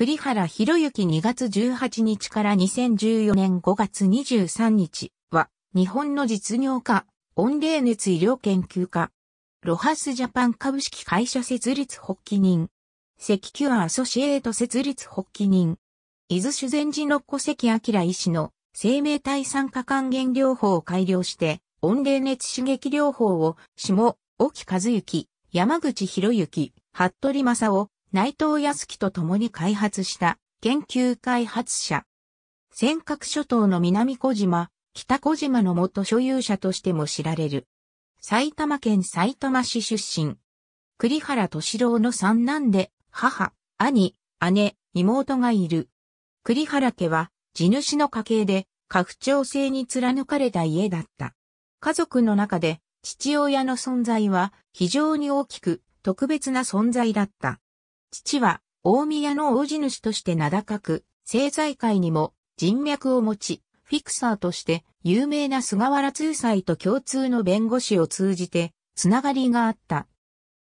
栗原博之2月18日から2014年5月23日は、日本の実業家、温冷熱医療研究家、ロハスジャパン株式会社設立発起人、石キュアアソシエート設立発起人、伊豆修善寺の戸関明医師の生命体酸化還元療法を改良して、温冷熱刺激療法を、下、沖和幸、山口博之、服部正夫、内藤康樹と共に開発した研究開発者。尖閣諸島の南小島、北小島の元所有者としても知られる。埼玉県埼玉市出身。栗原敏郎の三男で、母、兄、姉、妹がいる。栗原家は、地主の家系で、家父長制に貫かれた家だった。家族の中で、父親の存在は非常に大きく、特別な存在だった。父は大宮の大地主として名高く、政財界にも人脈を持ち、フィクサーとして有名な菅原通斎と共通の弁護士を通じてつながりがあった。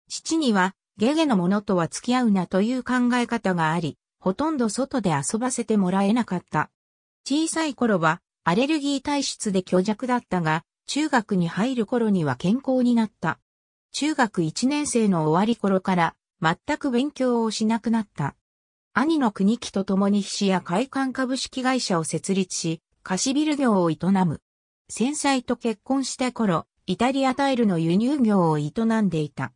父にはゲゲの者とは付き合うなという考え方があり、ほとんど外で遊ばせてもらえなかった。小さい頃はアレルギー体質で虚弱だったが、中学に入る頃には健康になった。中学1年生の終わり頃から全く勉強をしなくなった。兄の国木と共に菱や海館株式会社を設立し、貸しビル業を営む。戦災と結婚した頃、イタリアタイルの輸入業を営んでいた。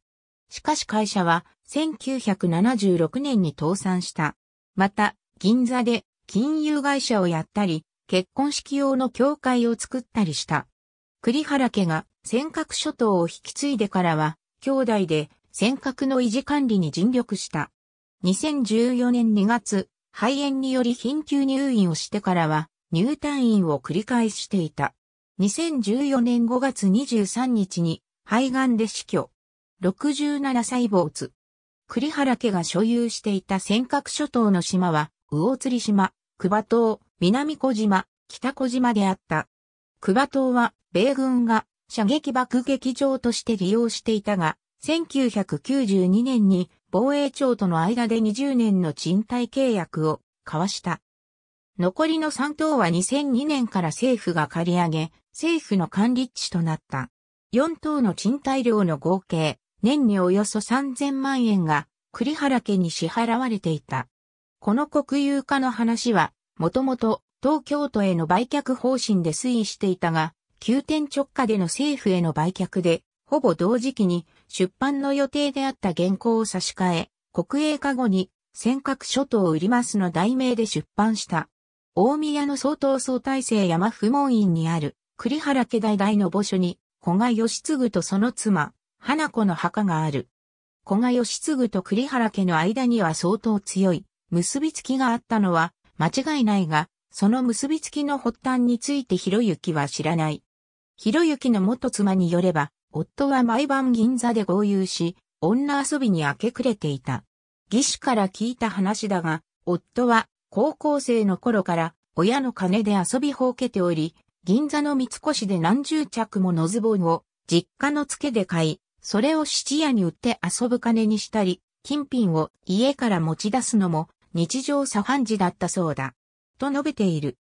しかし会社は1976年に倒産した。また、銀座で金融会社をやったり、結婚式用の教会を作ったりした。栗原家が尖閣諸島を引き継いでからは、兄弟で尖閣の維持管理に尽力した。2014年2月、肺炎により緊急入院をしてからは、入退院を繰り返していた。2014年5月23日に肺がんで死去。67歳没。栗原家が所有していた尖閣諸島の島は、魚釣島、久場島、南小島、北小島であった。久場島は、米軍が射撃爆撃場として利用していたが、1992年に防衛庁との間で20年の賃貸契約を交わした。残りの3棟は2002年から政府が借り上げ、政府の管理地となった。4棟の賃貸料の合計、年におよそ3000万円が栗原家に支払われていた。この国有化の話は、もともと東京都への売却方針で推移していたが、急転直下での政府への売却でほぼ同時期に出版の予定であった原稿を差し替え、国営化後に尖閣諸島売りますの題名で出版した。大宮の総統総体制山不門院にある栗原家代々の墓所に古賀義継とその妻、花子の墓がある。古賀義継と栗原家の間には相当強い結びつきがあったのは間違いないが、その結びつきの発端について広行は知らない。広行の元妻によれば、夫は毎晩銀座で合流し、女遊びに明け暮れていた。義士から聞いた話だが、夫は高校生の頃から親の金で遊びほうけており、銀座の三越で何十着ものズボンを実家の付けで買い、それを質屋に売って遊ぶ金にしたり、金品を家から持ち出すのも日常茶飯事だったそうだ。と述べている。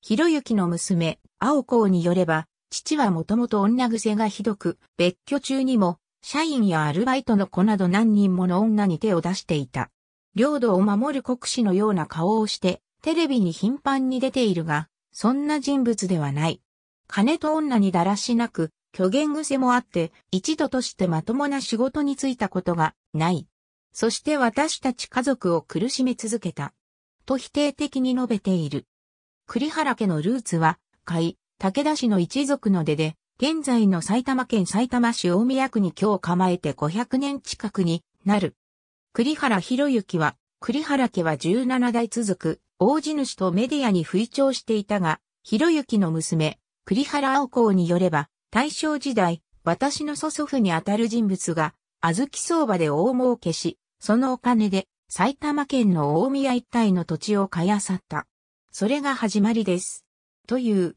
ひろゆきの娘、青子によれば、父はもともと女癖がひどく、別居中にも、社員やアルバイトの子など何人もの女に手を出していた。領土を守る国士のような顔をして、テレビに頻繁に出ているが、そんな人物ではない。金と女にだらしなく、虚言癖もあって、一度としてまともな仕事に就いたことがない。そして私たち家族を苦しめ続けた。と否定的に述べている。栗原家のルーツは、海、武田氏の一族の出で、現在の埼玉県埼玉市大宮区に今日構えて500年近くになる。栗原博之は、栗原家は17代続く、大地主とメディアに不意調していたが、博之の娘、栗原青子によれば、大正時代、私の祖祖父にあたる人物が、小豆相場で大儲けし、そのお金で埼玉県の大宮一帯の土地を買い漁った。それが始まりです。という。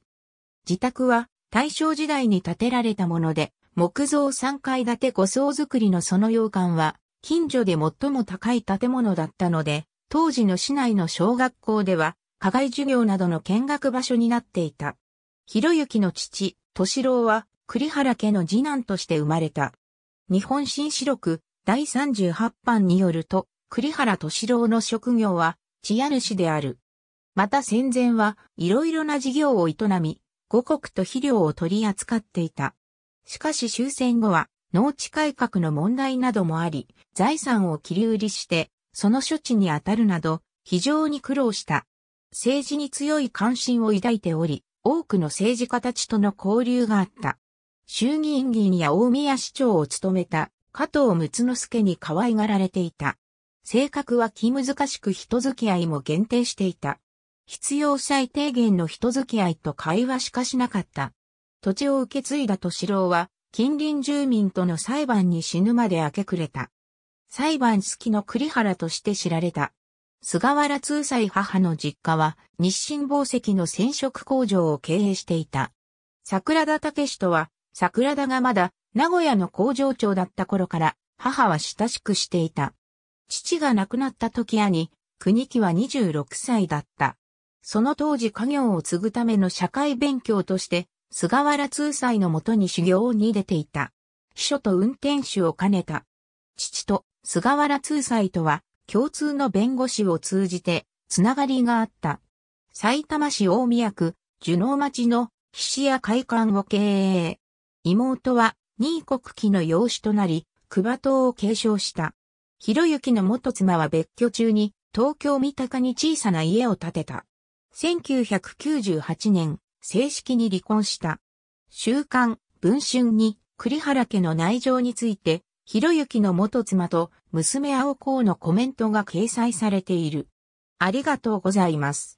自宅は大正時代に建てられたもので、木造3階建て5層造りのその洋館は、近所で最も高い建物だったので、当時の市内の小学校では、課外授業などの見学場所になっていた。広之の父、敏郎は、栗原家の次男として生まれた。日本新四録第38版によると、栗原敏郎の職業は、地屋主である。また戦前は、いろいろな事業を営み、五穀と肥料を取り扱っていた。しかし終戦後は農地改革の問題などもあり、財産を切り売りして、その処置に当たるなど、非常に苦労した。政治に強い関心を抱いており、多くの政治家たちとの交流があった。衆議院議員や大宮市長を務めた加藤睦之助に可愛がられていた。性格は気難しく人付き合いも限定していた。必要最低限の人付き合いと会話しかしなかった。土地を受け継いだ敏郎は、近隣住民との裁判に死ぬまで明け暮れた。裁判好きの栗原として知られた。菅原通歳母の実家は日清宝石の染色工場を経営していた。桜田武史とは桜田がまだ名古屋の工場長だった頃から母は親しくしていた。父が亡くなった時兄、国木は26歳だった。その当時家業を継ぐための社会勉強として、菅原通斎のもとに修行に出ていた。秘書と運転手を兼ねた。父と菅原通斎とは共通の弁護士を通じてつながりがあった。埼玉市大宮区、寿能町の菱屋会館を経営。妹は新国旗の養子となり、久保島を継承した。広之の元妻は別居中に東京三鷹に小さな家を建てた。1998年、正式に離婚した。週刊、文春に、栗原家の内情について、ひろゆきの元妻と娘青子のコメントが掲載されている。ありがとうございます。